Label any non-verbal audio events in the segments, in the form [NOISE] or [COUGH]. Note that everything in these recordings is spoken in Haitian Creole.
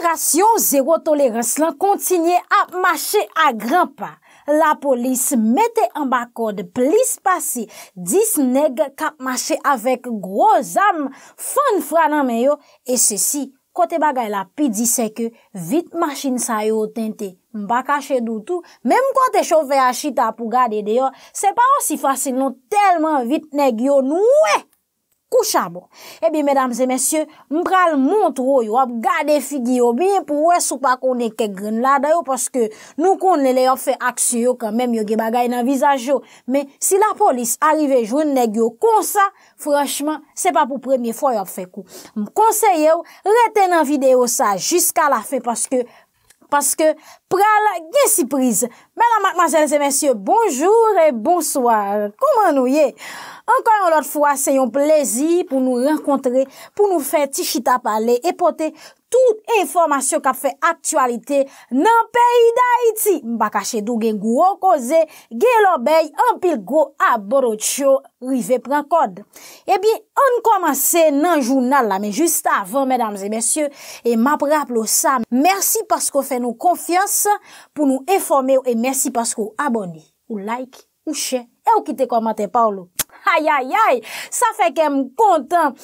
Operasyon zero tolerans lan kontinye ap mache a gran pa. La polis mette an bakode plis pasi dis neg kap mache avek groz am, fan fran an men yo. E se si, kote bagay la pi di se ke vit machine sa yo tente, mba kache doutou. Mem kote chove a chita pou gade deyo, se pa osi fasy non telman vit neg yo noue. koucha bon. Eh Ebi, mèdames et mèsyè, mpral montrou yo ap gade figi yo bin pou wè sou pa konen kek gren la dayo, paske nou konen le yo fè aksyo yo, kanmèm yo ge bagay nan vizaj yo. Mè, si la polis alivè jwen neg yo konsa, frèchman, se pa pou premye fò yo fè kou. Mkonseye yo, reten nan videyo sa, jiska la fè paske, Paske pral gen si priz. Mè nan mat majèlèzè mèsyè, bonjoure e bonsoir. Kouman nou ye? Ankoy an lòt fwa, seyon plezi pou nou renkontre, pou nou fè Tichita pale, epote, Tout informasyon kap fe aktualite nan peyi da iti. Mbakache dou gen gwo koze, gen lo bey, an pil gwo aborot yo, rive pran kod. Ebyen, an komanse nan jounal la, men jist avon, men amze, men sye, e map rap lo sa. Mersi pasko fe nou konfians pou nou informe ou, e mersi pasko aboni ou like ou chen. E ou kite komante pa ou lo. Ayayay, sa feke m kontan.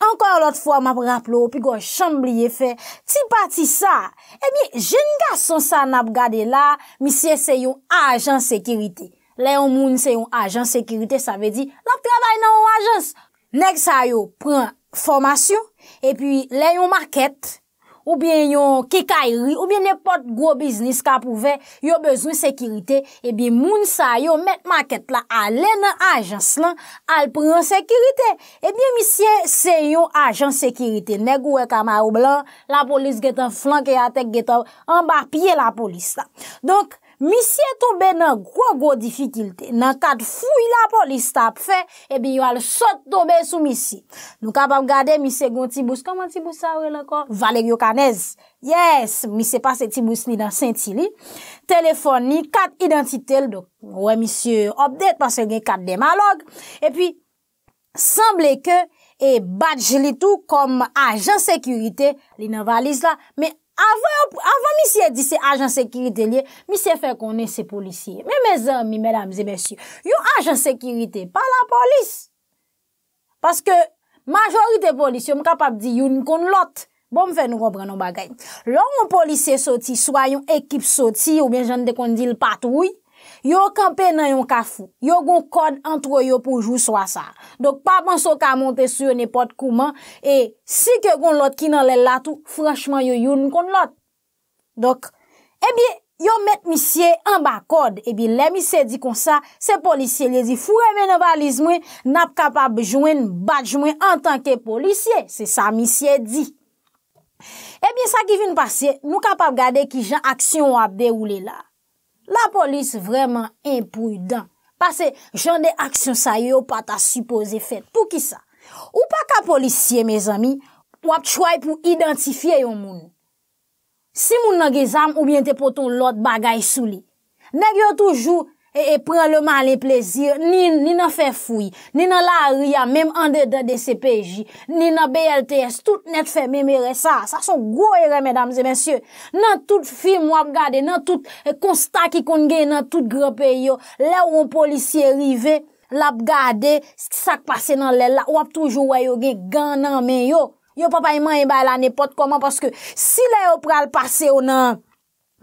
Enkor lot fwa map rap lo, pi go chanm liye fe, ti pati sa, e mi jeniga son sa nap gade la, misye se yon ajan sekirite. Le yon moun se yon ajan sekirite, sa ve di, lak travay nan wajans. Nek sa yon pren formasyon, e pi le yon markete, oubyen yon kikayri, oubyen nepot go biznis ka pouve, yo bezoun sekirite, ebyen eh moun sa yo met maket eh la, alen an ajans lan, al pran sekirite. Ebyen misye se yo ajans sekirite, negou e kamar ou blan, la polis getan flanke ya tek getan, ambapye la polis la. Donk, Misye tobe nan gro-gro difikilte, nan kat fuy la pou li stap fe, e bi yo al sot tobe sou misye. Nou ka bam gade misye goun tibous, kaman tibous sawe lakon? Valerio Canez, yes, misye pase tibous ni dan Saint-Ily. Telefon ni kat identitel, do, wè misye, obdet, pasen gen kat demalog. E pi, semble ke, e badj li tou kom ajan sekurite li nan valiz la, me ajan. Avan mi siye di se ajan sekirite liye, mi siye fe konen se polisye. Me me zami, me damze, me sye, yon ajan sekirite pa la polis. Paske majorite polis yon m kapap di yon kon lot. Bon m fe nou repre non bagay. Lon yon polisye soti, swa yon ekip soti, ou bien jan de kon di l patoui, Yo kanpe nan yon kafou, yo gon kod antro yo poujou swa sa. Dok pa bansou ka monte sou yo nepot kouman, e si ke kon lot ki nan le latou, franschman yo yon kon lot. Dok, e bi yo met misye an ba kod, e bi le misye di kon sa, se polisye li di, fure menopalizmou, nap kapab joun bat joun an tanke polisye. Se sa misye di. E bi sa ki vin pasye, nou kapab gade ki jan aksyon wap de oule la. La polis vreman imprudan. Pase jan de aksyon sa yo pata supose fet pou ki sa. Ou pa ka polis siye, me zami, wap chway pou identifiye yon moun. Si moun nage zam ou biente poton lot bagay sou li. Nage yo toujou, e, e preleman le plezir, ni nan fe fouy, ni nan la ria, mèm an de de CPJ, ni nan BLTS, tout net fe mèmère sa, sa son goye mèdames et mèsyè, nan tout film wap gade, nan tout konstat eh, ki kon gen nan tout grope yo, le ou an polisye rive, lap gade, sak pase nan lè la, wap toujou wè yo gen gan nan men yo, yo papa yman e yman la nepot koman, paske si le ou pral pase ou nan,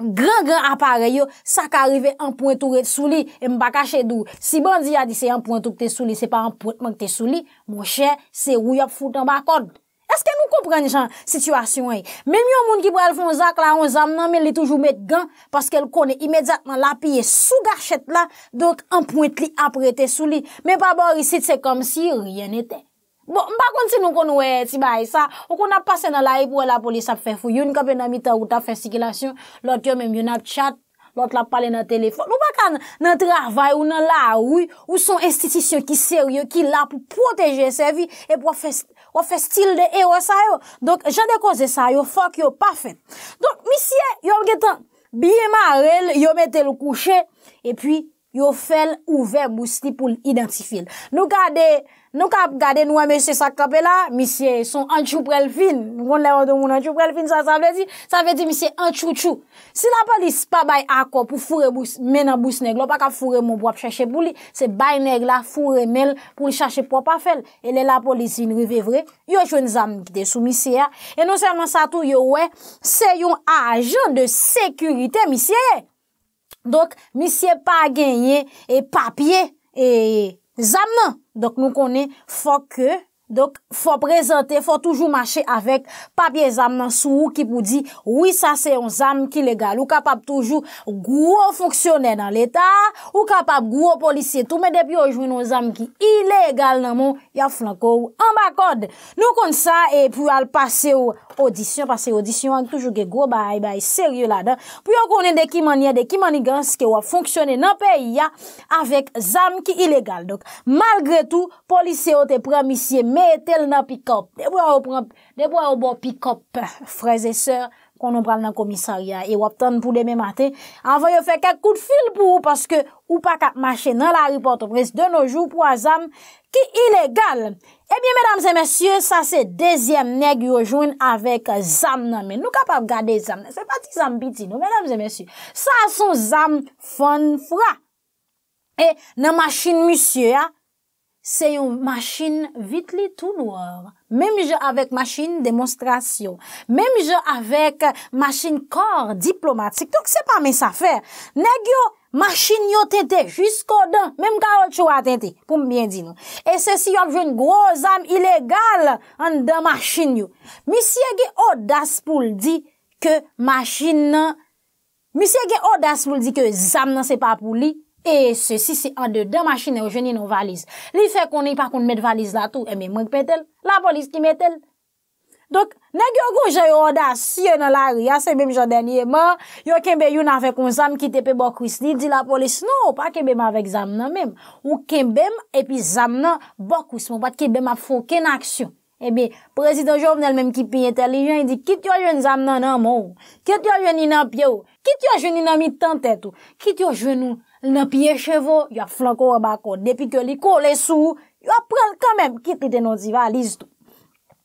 Gran gran apare yo, sa ka arrive an pointou re sou li, e mba kache dou. Si bandi ya di se an pointou k te sou li, se pa an pointman k te sou li, mwen chè, se wuyop foute an bakod. Eske nou kompren jan situasyon yi? Menmyon moun ki brel fon zak la, on zam nan men li toujou met gan, paske el kone imediatman la piye sou gachet la, donk an point li apre te sou li. Men pa bor yi sit se kom si, ryen ete. Bon, mpa konti nou kon nou e tibay sa, ou kon ap pase nan la e pou wè e la polis ap fè fwou, yon kope nan mita ou ta fè stikilasyon, lòt yon mèm yon ap chat, lòt lòt ap pale nan telefon, nou pa kan nan travay ou nan la ou, ou son estitisyon ki ser yon, ki la pou proteje se vi, e pou wè fè stil de e wè sa yo. Donk, jan de koze sa yo, yo fòk yo pa fè. Donk, misye, yon getan, biye ma rel, yo metel kouche, e pi, yo fèl ouver bousli pou l'identifiyen. Nou ka de... Nou ka gade nou a mesye sa kape la, misye son an chou prel fin. Moun le an de moun an chou prel fin sa sa vle di. Sa vle di misye an chou chou. Si la polis pa bay akop pou fure men a bous neglo, pa ka fure moun pwap chache pou li, se bay negla fure men pou l chache pwap a fel. E le la polis inrive vre, yo chwen zam de sou misye ya. E non selman sa tou yo we, se yon a ajen de sekurite misye ye. Dok misye pa genye e papye e zamman. Dok nou konen fòk kè. Fwa prezante, fwa toujou mache avek papye zam nan sou ou ki pou di Ou sa se yon zam ki legal Ou kapap toujou gwo fonksyonen nan l'Etat Ou kapap gwo polisye Tou men depi yo jwen yon zam ki ilegal nan moun Ya flanko ou an bakod Nou kon sa e pou al pase yon audisyon Pase yon audisyon an toujou ge gwo bay bay seryo la dan Pou yo konen de ki manye, de ki manye gans Ke wap fonksyonen nan peyi ya Avek zam ki ilegal Malgre tou, polisye o te premisye misyon Me etel nan pikop. Debo yo bo pikop freze seur konon pral nan komisari ya. E wap ton pou deme maten. Avoy yo fe kak kout fil pou ou. Paske ou pa kap mache nan la riporto pres de nojou pou a zam ki ilegal. Ebyen, eh medan zemesye, sa se dezyem neg yo joun avèk zam nan men. Nou kap ap gade zam nan. Se pati zam biti nou, medan zemesye. Sa son zam fon fra. E nan machine musye ya. Se yon machin vit li tou nouar. Euh. Mem jè avèk machin demonstrasyon. Mem jè avèk machin kor diplomatik. Touk se pa men sa fè. Neg yo machin yo tente fiskou dan. Mem ka yo chou a tente. Koum bien di nou. E se si yon vèn gwo zan ilegal an dan machin yo. Misye ge odas pou ldi ke machin nan. Misye ge odas pou ldi ke zan nan se pa pou li. E se si si an de den machine ou jenye nou valiz. Li fe koni pa kon met valiz la tou, e mi mwenk petel, la polis ki metel. Dok, nek yo go jenye roda, siye nan la riyase, mwen jenye man, yo kembe yon ave kon zam ki tepe bokwis, li di la polis, nou, pa kembe m avek zam nan mèm, ou kembe m epi zam nan bokwis, mwen pat kembe m ap foken aksyon. E eh bi, prezident Jovnel mèm ki piye tel, li jenye di, kit yo jenye zam nan nan mou, kit yo jenye nan pye ou, kit yo jenye nan mi tan tet ou, kit yo Le piye chevo, yo flanko ou bako. Depi ke li kole sou, yo prel kanmem. Kitite nou di valiz tou.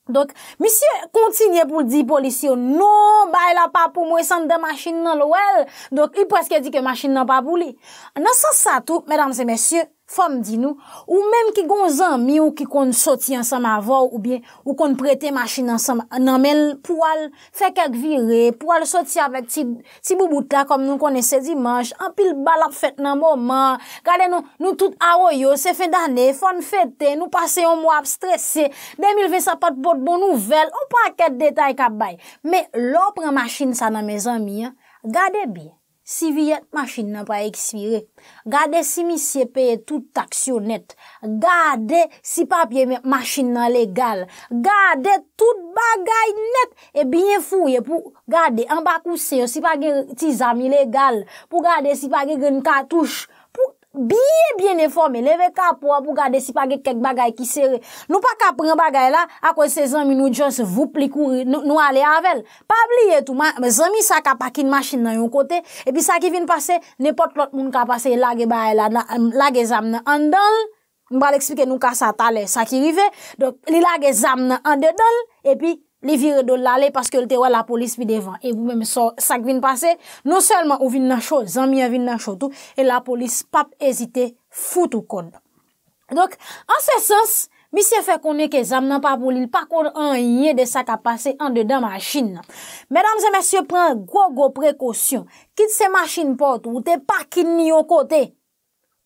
Donk, misye kontinye pou di polisyon. Non, bay la pa pou mwesan de machin nan lo el. Donk, i preske di ke machin nan pa pou li. Nan san sa tou, medan se mesye, Fom di nou, ou menm ki gon zanmi ou ki kon soti ansam avor ou bien ou kon prete machin ansam nanmen pou al fek ek vire, pou al soti avek ti bubut la kom nou kone se dimanj, anpil bal ap fet nan mouman, gade nou nou tout aroyo, se fe dane, fon fete, nou pase yon mou ap stresse, demil ve sa pat pot bon nouvel, ou pa aket detay kabay. Men lopre machin sa nanmen zanmi, gade biye. Si viyat, machin nan pa ekspire. Gade si misye peye tout taksyon net. Gade si papye machin nan legal. Gade tout bagay net. E bine fouye pou gade an bakou seyo si pa gen tizam ilegal. Pou gade si pa gen katouche. Biye biye ne fo me leve kap ou apou gade si pa ge kek bagay ki sere. Nou pa kap ren bagay la akwen se zami nou jons voup li kouri nou ale avel. Pa bli etou ma zami sa ka pakin maschine nan yon kote epi sa ki vin pase nepot lot moun ka pase lage bagay la euh, lage zam nan andol. Mbal eksplike nou ka sa tale sa ki rive. Li lage zam nan andol eti. li vire do l'ale, paske lte wè la polis pi devan, e vou mèm sa sak vin pase, nou selman ou vin nan chot, zan miya vin nan chotou, e la polis pap ezite, foute ou konde. Donk, an se sens, mi se fè konen ke zan nan pa polis, pa konde an yè de sak a pase, an dedan masjin nan. Mèdame zè mèsyè, pren gwo gwo prekosyon, kit se masjin pot, ou te pa kin ni yo kote,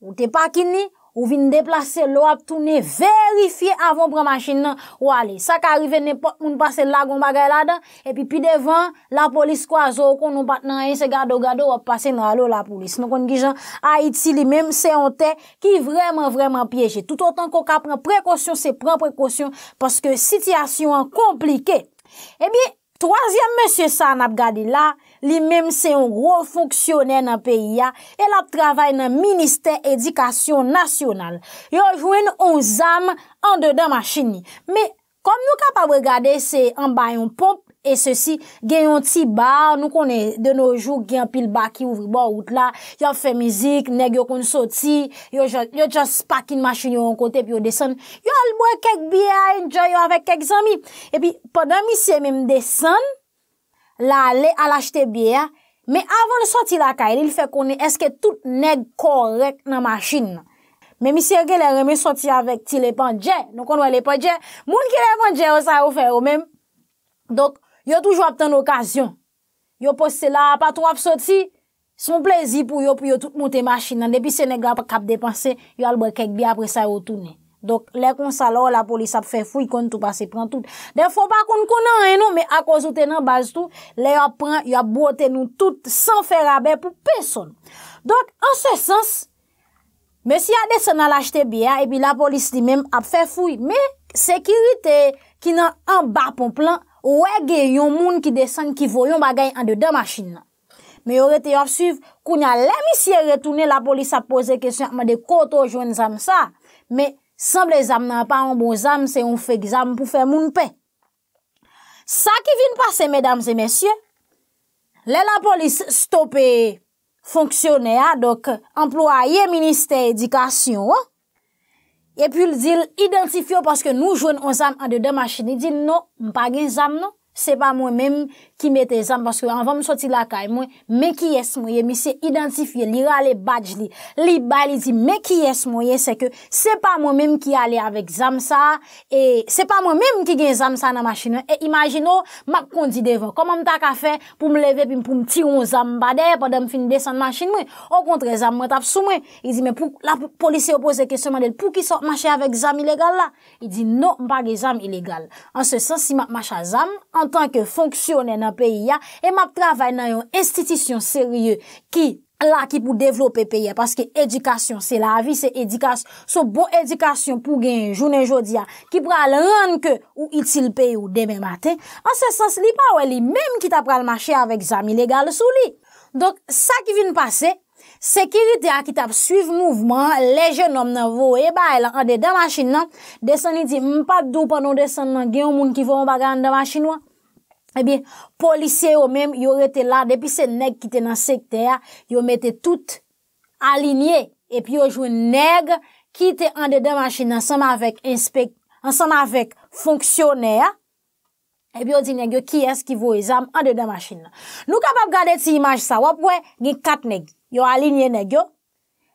ou te pa kin ni, ou te pa kin ni, Ou vin deplase lo ap tou ne verifiye avon pran machin nan ou ale. Sa ka arrive ne pot moun pase lagon bagay la dan. E pi pi devan la polis kwa zo kon nou pat nan en se gado gado ap pase nan alo la polis. Non kon ki jan Haiti li menm se an te ki vreman vreman pyeje. Tout an ton kon ka pren prekosyon se pren prekosyon. Paske sityasyon an komplike. E bi... Troasyen monsye sa an ap gade la, li menm se yon rou fonksyonen nan peyi ya, el ap travay nan Ministè Edikasyon Nasyonal. Yon vwen ou zanm an dedan ma chini. Me kom nou ka pa we gade se an bayon pomp, E se si gen yon ti bar, nou konen de nou jou gen pil baki ouvri bar out la, yo fe mizik, neg yo kon so ti, yo jas pakin mashin yo yon kote pi yo desen, yo albwe kek biya, enjoy yo avek kek zami. E pi, padan misye men desen, la ale alachte biya, men avon le soti la ka, elil fe konen eske tout neg korek nan mashin. Men misye gen le reme soti avek ti lepan dje, nou konen lepan dje, moun ki lepan dje ou sa ou fe ou men, dok. Yo toujou ap ten okasyon. Yo poste la, pa tou ap soti, se moun plezi pou yo pou yo tout moun te machin nan. Depi se negra pa kap depanse, yo albe kek bi apre sa yotounen. Dok, le kon salor, la polis ap fe fouy kon tout pa se pran tout. Defon pa kon kon nan eno, eh, me akosote nan baz tout, le yo pran, yo ap bote nou tout, san fe rabe pou peson. Dok, an se sens, me si ya desen al achete bi ya, epi la polis li men ap fe fouy, me sekirite ki nan an ba pon plan, Ou ege yon moun ki desen ki voyon bagay an de de machin nan. Me yore te yor suv kounya lemisye retoune la polis a pose kesyon akman de koto joun zan sa. Me semble zan nan pa an bon zan se yon fe gizan pou fe moun pen. Sa ki vin pase medam se mesye, le la polis stope fonksyonè a, doke emploaye minister edikasyon wè, E pwil zil identifyo paske nou joun an zan an dedan ma chini, zil nou mpa gen zan nou, se pa mwen menm, ki mette zam, paske an va m soti lakay mwen, me ki yes mwen, mi se identifiye, li rale badj li, li bay li di, me ki yes mwen, se ke se pa mwen menm ki ale avek zam sa, e se pa mwen menm ki gen zam sa nan masin mwen, e imagino, mak kondi devan, koman m tak a fe, pou m leve, pou m tirou zam bade, padan m fin desan masin mwen, an kontre zam mwen tap sou mwen, e di men pou la polisi opose kese manel, pou ki sot mache avek zam ilegal la, e di nou m bagi zam ilegal, an se sens si m mak mache zam, an tanke fon peyi ya, e map travay nan yon institisyon serye ki la ki pou devlope peyi ya, paske edikasyon se la avi, se edikasyon so bon edikasyon pou gen jounen jodi ya ki pral renke ou itil peyi ou deme maten, an se sens li pa wè li, menm ki tap pral mache avèk zami legal sou li. Donk, sa ki vin pase, sekirite a ki tap suiv mouvman, leje nom nan vou, e bay lan an de dema chine nan, desen ni di mpap do panon desen nan gen moun ki voun bagan dema chine wè. Ebi, polisye yo menm yo rete la, depi se neg ki te nan sekte ya, yo mete tout alinye. Epi yo jwen neg ki te an de de machin ansama avek inspek, ansama avek fonksyoner. Epi yo di neg yo, ki esk ki vwe zam an de de machin. Nou kap ap gade ti imaj sa, wap wè, gen kat neg, yo alinye neg yo.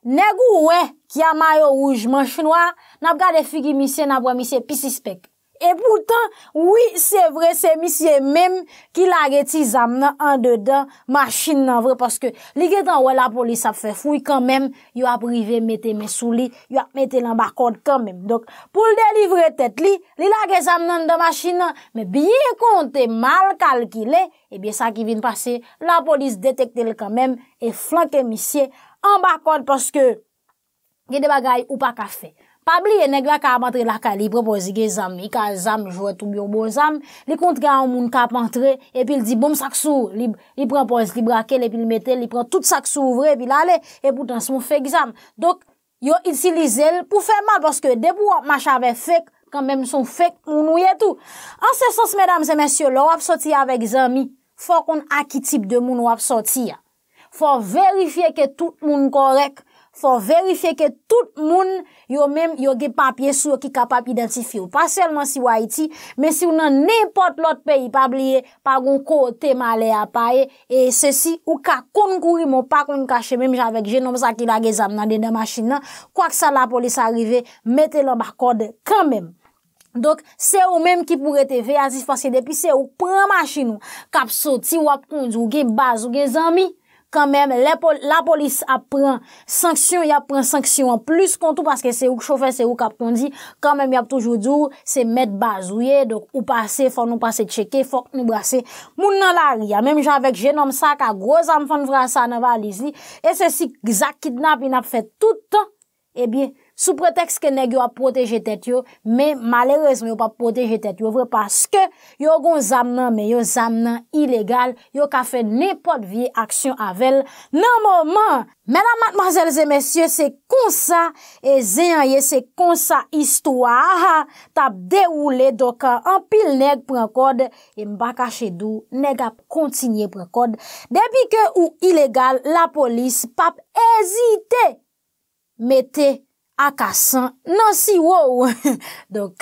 Neg ou wè, ki yama yo ouj manchinois, nap gade figi misye, nap wè misye pisispek. E poutan, wè, se vre, se misye mèm ki lage ti zam nan an dedan machin nan vre. Paske li getan wè la polis ap fè fouy kan mèm, yo ap rive mette mesou li, yo ap mette lan bakot kan mèm. Dok, pou l delivre tet li, li lage zam nan da machin nan, me biye kontè mal kalkile, ebyè eh sa ki vin pase, la polis detekte lè kan mèm, e flanke misye an bakot. Paske, gè de bagay ou pa ka fè. Pabliye negwa ka apantre la ka li propozike zami. I ka zami jwotou byon bon zami. Li kont ge an moun ka apantre. Epil di bom sakso. Li propoz li brake li epil metel. Li pro tout sakso ouvre epil ale. Epil dans moun fek zami. Dok yo itilize l pou fe mal. Poske debou an mach ave fek. Kan men moun son fek moun ouye tou. An se sos medam zemensyo. Lò wap soti avèk zami. Fò kon akitip de moun wap soti ya. Fò verifiye ke tout moun korek. Fò verife ke tout moun yo mèm yo ge papye sou yo ki kapap identifi ou. Pa selman si wa iti, men si ou nan nepot lot peyi pa bliye, pa goun kou te male apaye, e se si ou ka kon gouri moun, pa kon kache mèm javek je, non mou sa ki la ge zam nan dede masin nan, kwa ksa la polis arive, mette lombar kode kan mèm. Dok, se ou mèm ki pou rete ve, ya zifan se depi se ou pran masin nou, kap so ti wak kondi ou gen baz ou gen zami, Kan mèm, la polis ap pren sanksyon, ya pren sanksyon an plus kontou, paske se ouk choufe, se ouk ap kondi, kan mèm, ya pou toujou djou, se met bazouye, dok ou pase, fòk nou pase tchèke, fòk nou brase moun nan la ri, ya mèm javèk jenom sa, ka groz an fon vrasa nan valiz li, e se si zak kidnap, in ap fè tout, e eh biye, Sou pretext ke neg yo ap proteje tet yo, me malerezme yo pa proteje tet yo, vre paske yo gon zam nan, me yo zam nan ilegal, yo ka fe nepot vi aksyon avel, nan mouman. Menan matmazelze mesye, se konsa, e zeyan ye se konsa istwa, tap de oule, do ka anpil neg prekode, e mba kache dou, neg ap kontinye prekode. Depi ke ou ilegal, la polis pap ezite, mete, ak asan nan si wou. [LAUGHS] Dok,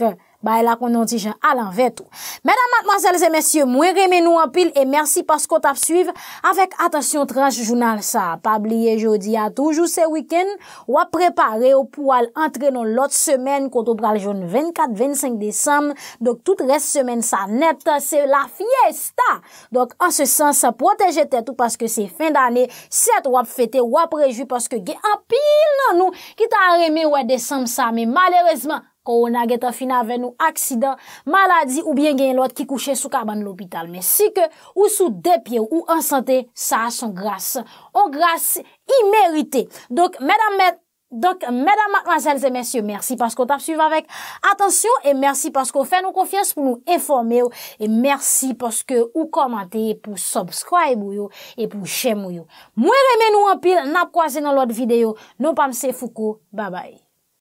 bay la konon ti jan alan vetou. Mèdam matmazèl zè mèsyè, mwen remè nou an pil e mèrsi pas kon tap suiv avèk atasyon trans jounal sa. Pabliye joudi a toujou se wikèn, wap preparè ou pou al antre nou lot semen kontou pral joun 24-25 desam, dok tout res semen sa net, se la fiesta. Dok an se san sa proteje tetou paske se fin danè, set wap fète, wap rejou paske gen an pil nan nou ki ta remè wè desam sa, men malèrezman. korona getan fina ven nou aksidan, maladi ou bien gen lout ki kouche sou kaban l'opital. Men si ke ou sou depye ou ansante, sa asan gras. O gras imerite. Dok, mèdam mè, dok, mèdam mè, mèzelze, mèsyo, mèrsi paskou tap suiv avèk. Atensyon, e mèrsi paskou fè nou konfians pou nou informe ou, e mèrsi paskou ou komante, pou subscribe ou yo, e pou chèm ou yo. Mwen reme nou anpil, nap kwa zè nan lout videyo. Non pamse foukou, babay.